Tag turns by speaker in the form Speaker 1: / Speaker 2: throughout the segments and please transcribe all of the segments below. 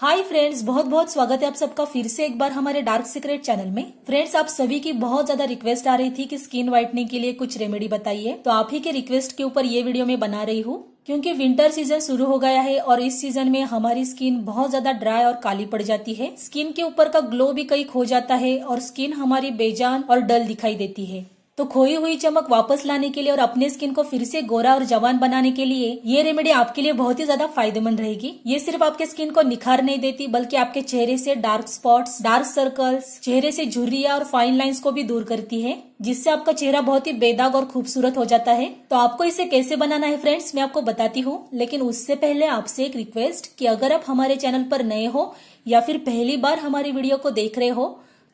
Speaker 1: hi friends बहुत बहुत स्वागत है आप सबका फिर से एक बार हमारे डार्क सीक्रेट चैनल में फ्रेंड्स आप सभी की बहुत ज्यादा रिक्वेस्ट आ रही थी कि स्किन व्हाइटनिंग के लिए कुछ रेमेडी बताइए तो आप ही के रिक्वेस्ट के ऊपर ये वीडियो में बना रही हूँ क्योंकि विंटर सीजन शुरू हो गया है और इस सीजन में हमारी स्किन बहुत ज्यादा ड्राई और काली पड़ जाती है स्किन के ऊपर का ग्लो भी कई खो जाता है और स्किन हमारी बेजान और डल दिखाई देती है तो खोई हुई चमक वापस लाने के लिए और अपने स्किन को फिर से गोरा और जवान बनाने के लिए ये रेमेडी आपके लिए बहुत ही ज्यादा फायदेमंद रहेगी ये सिर्फ आपके स्किन को निखार नहीं देती बल्कि आपके चेहरे से डार्क स्पॉट्स डार्क सर्कल्स चेहरे से झुर्रिया और फाइन लाइन्स को भी दूर करती है जिससे आपका चेहरा बहुत ही बेदाग और खूबसूरत हो जाता है तो आपको इसे कैसे बनाना है फ्रेंड्स मैं आपको बताती हूँ लेकिन उससे पहले आपसे एक रिक्वेस्ट कि अगर आप हमारे चैनल पर नए हो या फिर पहली बार हमारी वीडियो को देख रहे हो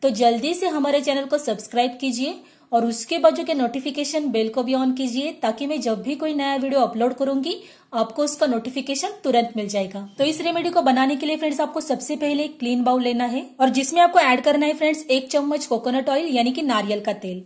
Speaker 1: तो जल्दी से हमारे चैनल को सब्सक्राइब कीजिए और उसके बाद जो नोटिफिकेशन बेल को भी ऑन कीजिए ताकि मैं जब भी कोई नया वीडियो अपलोड करूंगी आपको उसका नोटिफिकेशन तुरंत मिल जाएगा तो इस रेमेडी को बनाने के लिए फ्रेंड्स आपको सबसे पहले क्लीन बाउल लेना है और जिसमें आपको ऐड करना है फ्रेंड्स एक चम्मच कोकोनट ऑयल यानी कि नारियल का तेल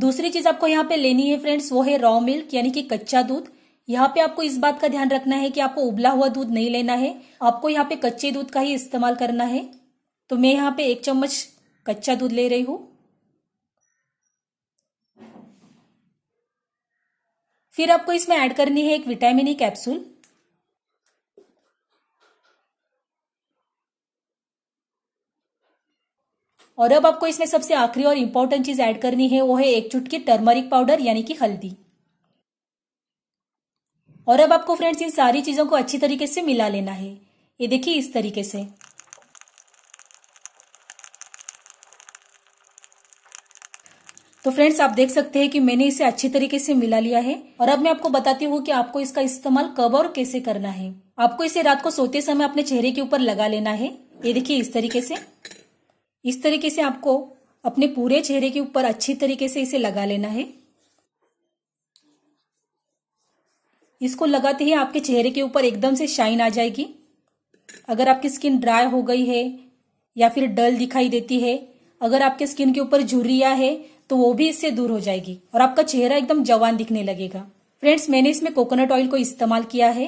Speaker 1: दूसरी चीज आपको यहाँ पे लेनी है फ्रेंड्स वो है रॉ मिल्क यानी कि कच्चा दूध यहाँ पे आपको इस बात का ध्यान रखना है कि आपको उबला हुआ दूध नहीं लेना है आपको यहाँ पे कच्चे दूध का ही इस्तेमाल करना है तो मैं यहाँ पे एक चम्मच कच्चा दूध ले रही हूं फिर आपको इसमें ऐड करनी है एक विटामिन ई कैप्सूल और अब आपको इसमें सबसे आखिरी और इंपॉर्टेंट चीज ऐड करनी है वो है एक चुटकी टर्मरिक पाउडर यानी कि हल्दी और अब आपको फ्रेंड्स इन सारी चीजों को अच्छी तरीके से मिला लेना है ये देखिए इस तरीके से तो फ्रेंड्स आप देख सकते हैं कि मैंने इसे अच्छी तरीके से मिला लिया है और अब मैं आपको बताती हूँ कि आपको इसका इस्तेमाल कब और कैसे करना है आपको इसे रात को सोते समय अपने चेहरे के ऊपर लगा लेना है ये देखिए इस तरीके से इस तरीके से आपको अपने पूरे चेहरे के ऊपर अच्छी तरीके से इसे लगा लेना है इसको लगाते ही आपके चेहरे के ऊपर एकदम से शाइन आ जाएगी अगर आपकी स्किन ड्राई हो गई है या फिर डल दिखाई देती है अगर आपके स्किन के ऊपर झुर्रिया है तो वो भी इससे दूर हो जाएगी और आपका चेहरा एकदम जवान दिखने लगेगा फ्रेंड्स मैंने इसमें कोकोनट ऑयल को इस्तेमाल किया है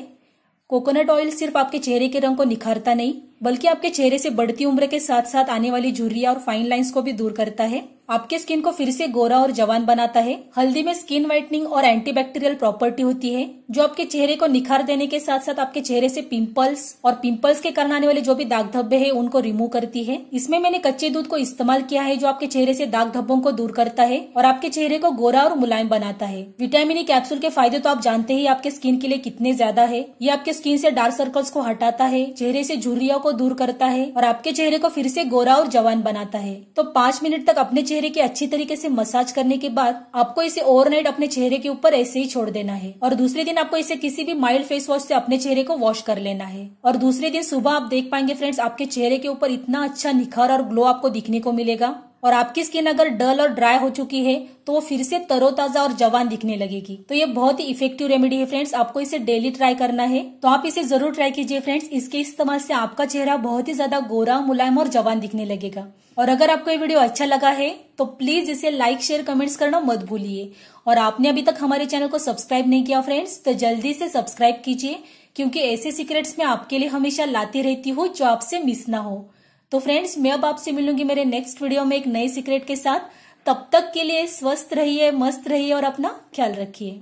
Speaker 1: कोकोनट ऑयल सिर्फ आपके चेहरे के रंग को निखारता नहीं बल्कि आपके चेहरे से बढ़ती उम्र के साथ साथ आने वाली झुर्रिया और फाइन लाइंस को भी दूर करता है आपके स्किन को फिर से गोरा और जवान बनाता है हल्दी में स्किन व्हाइटनिंग और एंटीबैक्टीरियल प्रॉपर्टी होती है जो आपके चेहरे को निखार देने के साथ साथ आपके चेहरे से पिंपल्स और पिंपल्स के कारण आने वाले जो भी दाग धब्बे हैं उनको रिमूव करती है इसमें मैंने कच्चे दूध को इस्तेमाल किया है जो आपके चेहरे से दाग धब्बों को दूर करता है और आपके चेहरे को गोरा और मुलायम बनाता है विटामिन ई कैप्सूल के फायदे तो आप जानते ही आपके स्किन के लिए कितने ज्यादा है ये आपके स्किन से डार्क सर्कल्स को हटाता है चेहरे से झुर्रिया को दूर करता है और आपके चेहरे को फिर से गोरा और जवान बनाता है तो पांच मिनट तक अपने चेहरे की अच्छी तरीके से मसाज करने के बाद आपको इसे ओवरनाइट अपने चेहरे के ऊपर ऐसे ही छोड़ देना है और दूसरे दिन आपको इसे किसी भी माइल्ड फेस वॉश से अपने चेहरे को वॉश कर लेना है और दूसरे दिन सुबह आप देख पाएंगे फ्रेंड्स आपके चेहरे के ऊपर इतना अच्छा निखार और ग्लो आपको दिखने को मिलेगा और आपकी स्किन अगर डल और ड्राई हो चुकी है तो वो फिर से तरोताजा और जवान दिखने लगेगी तो ये बहुत ही इफेक्टिव रेमेडी है फ्रेंड्स आपको इसे डेली ट्राई करना है तो आप इसे जरूर ट्राई कीजिए फ्रेंड्स इसके इस्तेमाल से आपका चेहरा बहुत ही ज्यादा गोरा मुलायम और जवान दिखने लगेगा और अगर आपको ये वीडियो अच्छा लगा है तो प्लीज इसे लाइक शेयर कमेंट्स करना मत भूलिए और आपने अभी तक हमारे चैनल को सब्सक्राइब नहीं किया फ्रेंड्स तो जल्दी से सब्सक्राइब कीजिए क्योंकि ऐसे सीक्रेट्स मैं आपके लिए हमेशा लाती रहती हूँ जो आपसे मिस ना हो तो फ्रेंड्स मैं अब आपसे मिलूंगी मेरे नेक्स्ट वीडियो में एक नए सीक्रेट के साथ तब तक के लिए स्वस्थ रहिए मस्त रहिए और अपना ख्याल रखिए